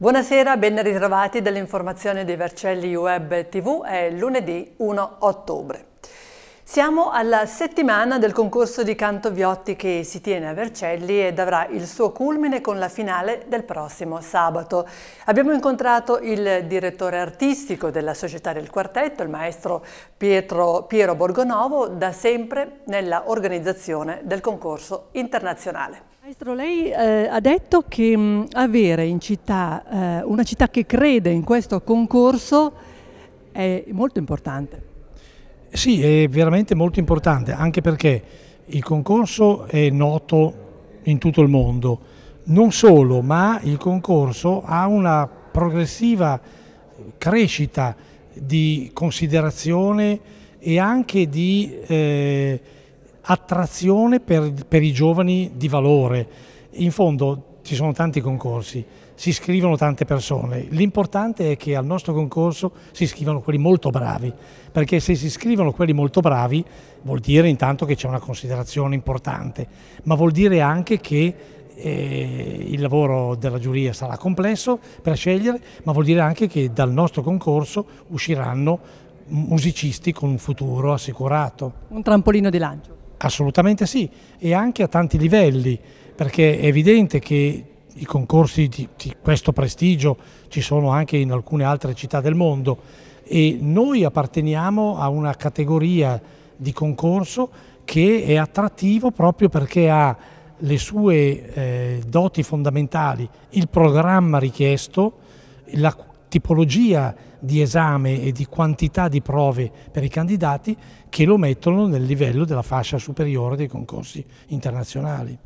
Buonasera, ben ritrovati dall'informazione dei Vercelli Web TV, è lunedì 1 ottobre. Siamo alla settimana del concorso di canto Viotti che si tiene a Vercelli ed avrà il suo culmine con la finale del prossimo sabato. Abbiamo incontrato il direttore artistico della Società del Quartetto, il maestro Pietro, Piero Borgonovo, da sempre nella organizzazione del concorso internazionale. Maestro, lei eh, ha detto che mh, avere in città eh, una città che crede in questo concorso è molto importante. Sì, è veramente molto importante, anche perché il concorso è noto in tutto il mondo. Non solo, ma il concorso ha una progressiva crescita di considerazione e anche di eh, attrazione per, per i giovani di valore. In fondo ci sono tanti concorsi, si iscrivono tante persone. L'importante è che al nostro concorso si iscrivano quelli molto bravi, perché se si iscrivono quelli molto bravi vuol dire intanto che c'è una considerazione importante, ma vuol dire anche che eh, il lavoro della giuria sarà complesso per scegliere, ma vuol dire anche che dal nostro concorso usciranno musicisti con un futuro assicurato. Un trampolino di lancio. Assolutamente sì, e anche a tanti livelli, perché è evidente che i concorsi di, di, questo prestigio ci sono anche in alcune altre città del mondo e noi apparteniamo a una categoria di concorso che è attrattivo proprio perché ha le sue eh, doti fondamentali, il programma richiesto, la, tipologia di esame e di quantità di prove per i candidati che lo mettono nel livello della fascia superiore dei concorsi internazionali.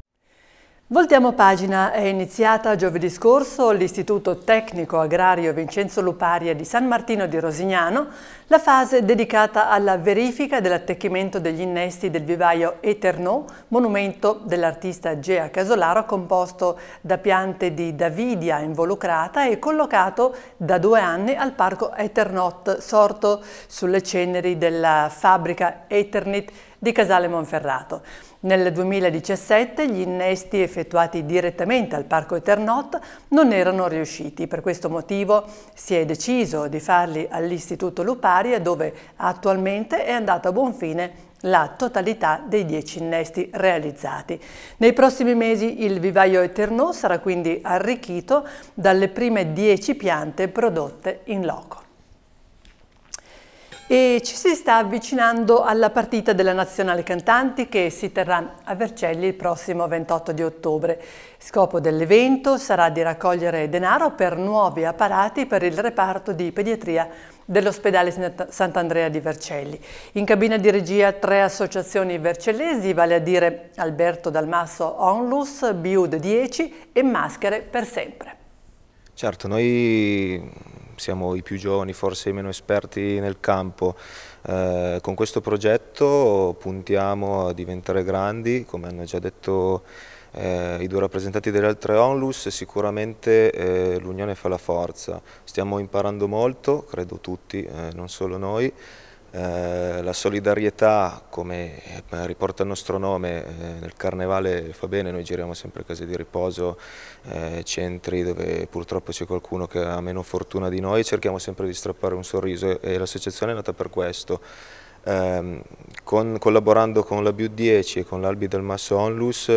Voltiamo pagina. È iniziata giovedì scorso l'Istituto Tecnico Agrario Vincenzo Luparia di San Martino di Rosignano la fase dedicata alla verifica dell'attecchimento degli innesti del vivaio Eternò, monumento dell'artista Gea Casolaro composto da piante di Davidia involucrata e collocato da due anni al Parco Eternot, sorto sulle ceneri della fabbrica Eternit di Casale Monferrato. Nel 2017 gli innesti effettuati direttamente al Parco Eternot non erano riusciti, per questo motivo si è deciso di farli all'Istituto Luparia dove attualmente è andata a buon fine la totalità dei dieci innesti realizzati. Nei prossimi mesi il vivaio Eternot sarà quindi arricchito dalle prime dieci piante prodotte in loco e ci si sta avvicinando alla partita della Nazionale Cantanti che si terrà a Vercelli il prossimo 28 di ottobre. Scopo dell'evento sarà di raccogliere denaro per nuovi apparati per il reparto di pediatria dell'ospedale Sant'Andrea di Vercelli. In cabina di regia tre associazioni vercellesi, vale a dire Alberto Dalmasso Onlus, Biud 10 e Maschere per sempre. Certo, noi siamo i più giovani, forse i meno esperti nel campo. Eh, con questo progetto puntiamo a diventare grandi, come hanno già detto eh, i due rappresentanti delle altre onlus, sicuramente eh, l'unione fa la forza. Stiamo imparando molto, credo tutti, eh, non solo noi. Eh, la solidarietà, come riporta il nostro nome, eh, nel carnevale fa bene, noi giriamo sempre case di riposo, eh, centri dove purtroppo c'è qualcuno che ha meno fortuna di noi, cerchiamo sempre di strappare un sorriso e l'associazione è nata per questo. Ehm, con, collaborando con la BU10 e con l'Albi del Masso Onlus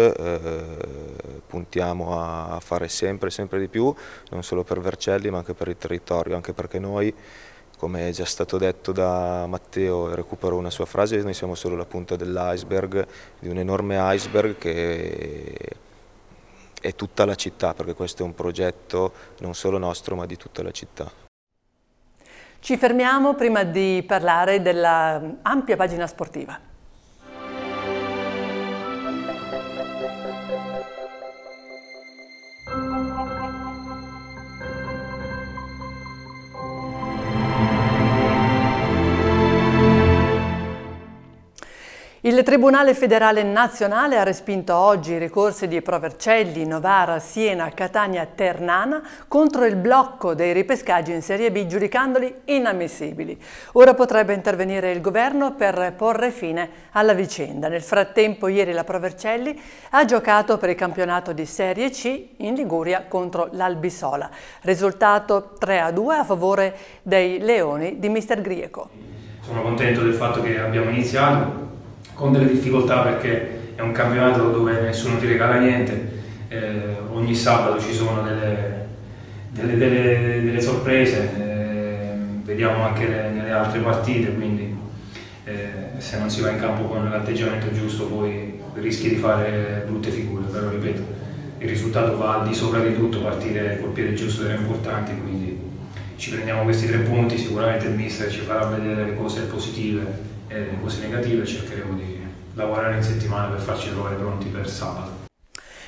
puntiamo a fare sempre, sempre di più, non solo per Vercelli ma anche per il territorio, anche perché noi come è già stato detto da Matteo, recupero una sua frase, noi siamo solo la punta dell'iceberg, di un enorme iceberg che è tutta la città, perché questo è un progetto non solo nostro ma di tutta la città. Ci fermiamo prima di parlare dell'ampia pagina sportiva. Il Tribunale federale nazionale ha respinto oggi i ricorsi di Provercelli, Novara, Siena, Catania e Ternana contro il blocco dei ripescaggi in Serie B giudicandoli inammissibili. Ora potrebbe intervenire il governo per porre fine alla vicenda. Nel frattempo ieri la Provercelli ha giocato per il campionato di Serie C in Liguria contro l'Albisola. Risultato 3-2 a, favore dei Leoni di Mister Grieco. Sono contento del fatto che abbiamo iniziato con delle difficoltà perché è un campionato dove nessuno ti regala niente, eh, ogni sabato ci sono delle, delle, delle, delle sorprese, eh, vediamo anche le, nelle altre partite, quindi eh, se non si va in campo con l'atteggiamento giusto poi rischi di fare brutte figure, però ripeto, il risultato va al di sopra di tutto, partire col piede giusto era importante, quindi ci prendiamo questi tre punti, sicuramente il mister ci farà vedere le cose positive eh, così negative cercheremo di lavorare in settimana per farci trovare pronti per sabato.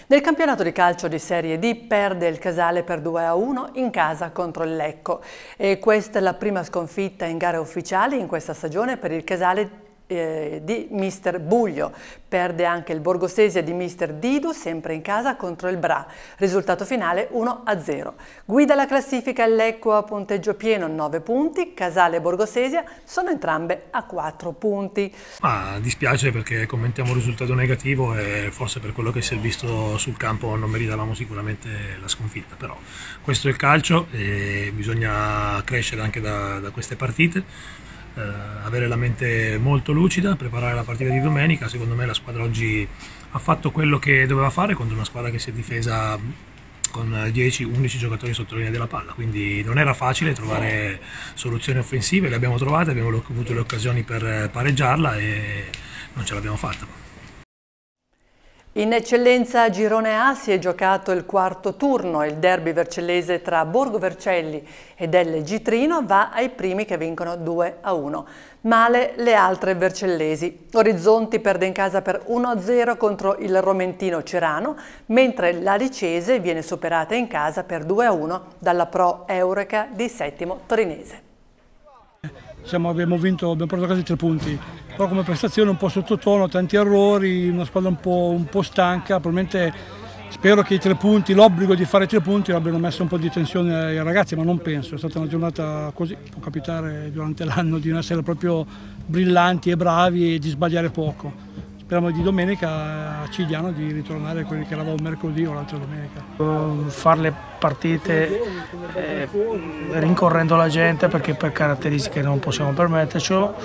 Nel campionato di calcio di Serie D perde il Casale per 2-1 in casa contro il Lecco e questa è la prima sconfitta in gare ufficiali in questa stagione per il Casale eh, di mister Buglio. Perde anche il Borgosesia di mister Didu, sempre in casa contro il Bra. Risultato finale 1-0. Guida la classifica l'Ecco a punteggio pieno 9 punti, Casale e Borgosesia sono entrambe a 4 punti. Ma dispiace perché commentiamo un risultato negativo e forse per quello che si è visto sul campo non meritavamo sicuramente la sconfitta, però questo è il calcio e bisogna crescere anche da, da queste partite eh, avere la mente molto lucida, preparare la partita di domenica. Secondo me la squadra oggi ha fatto quello che doveva fare contro una squadra che si è difesa con 10-11 giocatori sotto la linea della palla, quindi non era facile trovare soluzioni offensive, le abbiamo trovate, abbiamo avuto le occasioni per pareggiarla e non ce l'abbiamo fatta. In eccellenza Girone A si è giocato il quarto turno il derby vercellese tra Borgo Vercelli ed LG Gitrino va ai primi che vincono 2 a 1. Male le altre vercellesi. Orizzonti perde in casa per 1-0 contro il Romentino Cerano, mentre l'Alicese viene superata in casa per 2-1 a dalla Pro Eureka di settimo torinese. Siamo, abbiamo vinto, abbiamo portato quasi tre punti però come prestazione un po' sottotono, tanti errori, una squadra un po', un po stanca, probabilmente spero che i tre punti, l'obbligo di fare tre punti abbiano messo un po' di tensione ai ragazzi, ma non penso, è stata una giornata così, può capitare durante l'anno di non essere proprio brillanti e bravi e di sbagliare poco speriamo di domenica a Cigliano di ritornare a quelli che eravamo mercoledì o l'altra domenica. Ehm, Fare le partite eh, rincorrendo la gente perché per caratteristiche non possiamo permettercelo,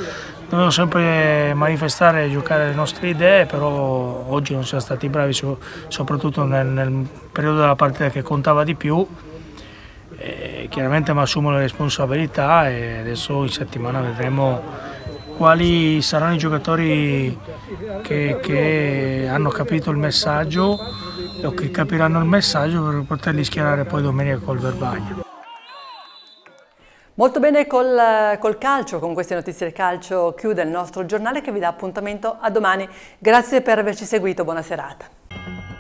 dobbiamo sempre manifestare e giocare le nostre idee, però oggi non siamo stati bravi, soprattutto nel, nel periodo della partita che contava di più. E eh, chiaramente mi assumo le responsabilità e adesso in settimana vedremo quali saranno i giocatori che, che hanno capito il messaggio o che capiranno il messaggio per poterli schierare poi domenica col Verbagna. Molto bene col, col, calcio, con queste notizie del calcio chiude il nostro giornale che vi dà appuntamento a domani. Grazie per averci seguito, buona serata.